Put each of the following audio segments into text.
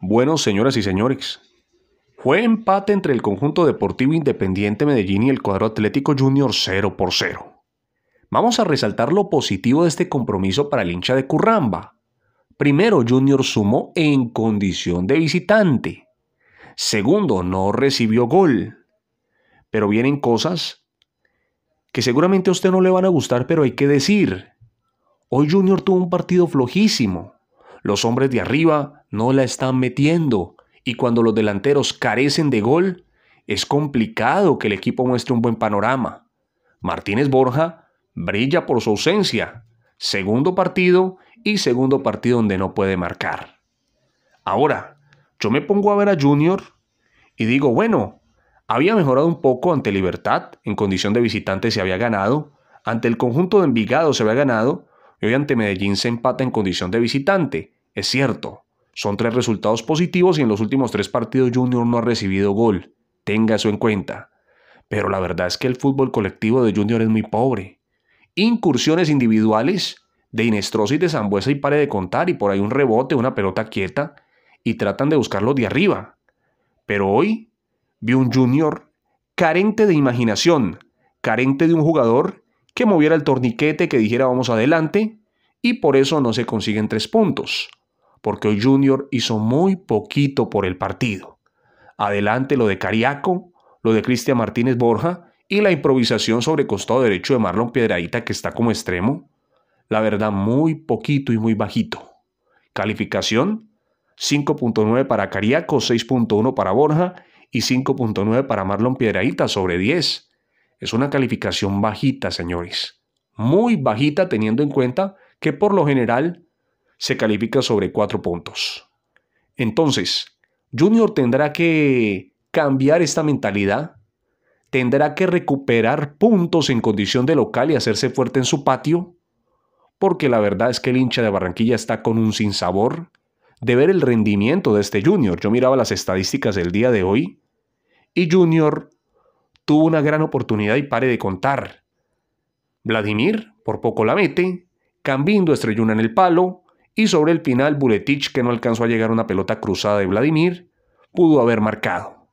Bueno, señoras y señores, fue empate entre el conjunto deportivo Independiente Medellín y el cuadro Atlético Junior 0 por 0. Vamos a resaltar lo positivo de este compromiso para el hincha de Curramba. Primero, Junior sumó en condición de visitante. Segundo, no recibió gol. Pero vienen cosas que seguramente a usted no le van a gustar, pero hay que decir. Hoy Junior tuvo un partido flojísimo. Los hombres de arriba no la están metiendo y cuando los delanteros carecen de gol, es complicado que el equipo muestre un buen panorama. Martínez Borja brilla por su ausencia. Segundo partido y segundo partido donde no puede marcar. Ahora, yo me pongo a ver a Junior y digo, bueno, había mejorado un poco ante Libertad, en condición de visitante se había ganado, ante el conjunto de Envigado se había ganado, hoy ante Medellín se empata en condición de visitante. Es cierto, son tres resultados positivos y en los últimos tres partidos Junior no ha recibido gol. Tenga eso en cuenta. Pero la verdad es que el fútbol colectivo de Junior es muy pobre. Incursiones individuales de Inestrosa de Zambuesa y pare de contar y por ahí un rebote, una pelota quieta y tratan de buscarlo de arriba. Pero hoy vi un Junior carente de imaginación, carente de un jugador que moviera el torniquete que dijera vamos adelante y por eso no se consiguen tres puntos, porque hoy Junior hizo muy poquito por el partido. Adelante lo de Cariaco, lo de Cristian Martínez Borja y la improvisación sobre costado derecho de Marlon Piedraíta, que está como extremo, la verdad muy poquito y muy bajito. Calificación 5.9 para Cariaco, 6.1 para Borja y 5.9 para Marlon Piedraíta, sobre 10 es una calificación bajita, señores. Muy bajita teniendo en cuenta que por lo general se califica sobre cuatro puntos. Entonces, Junior tendrá que cambiar esta mentalidad, tendrá que recuperar puntos en condición de local y hacerse fuerte en su patio, porque la verdad es que el hincha de Barranquilla está con un sinsabor de ver el rendimiento de este Junior. Yo miraba las estadísticas del día de hoy y Junior tuvo una gran oportunidad y pare de contar. Vladimir por poco la mete, Cambindo Estrelluna en el palo y sobre el final Buletich, que no alcanzó a llegar una pelota cruzada de Vladimir, pudo haber marcado.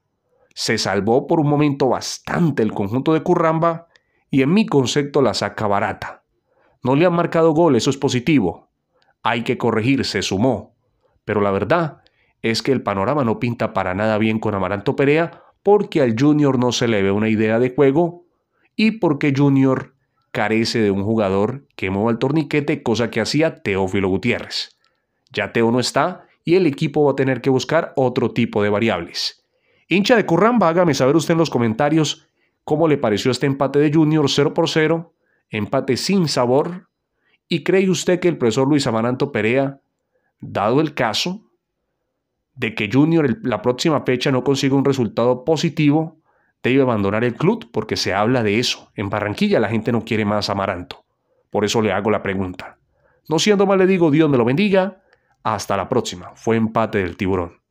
Se salvó por un momento bastante el conjunto de Curramba y en mi concepto la saca barata. No le han marcado gol, eso es positivo. Hay que corregir, se sumó. Pero la verdad es que el panorama no pinta para nada bien con Amaranto Perea porque al Junior no se le ve una idea de juego y porque Junior carece de un jugador que mueva el torniquete, cosa que hacía Teófilo Gutiérrez. Ya Teo no está y el equipo va a tener que buscar otro tipo de variables. Hincha de Curramba, hágame saber usted en los comentarios cómo le pareció este empate de Junior 0 por 0, empate sin sabor, y cree usted que el profesor Luis Amaranto Perea, dado el caso, de que Junior la próxima fecha no consiga un resultado positivo, debe abandonar el club porque se habla de eso. En Barranquilla la gente no quiere más Amaranto. Por eso le hago la pregunta. No siendo más le digo Dios me lo bendiga. Hasta la próxima. Fue empate del tiburón.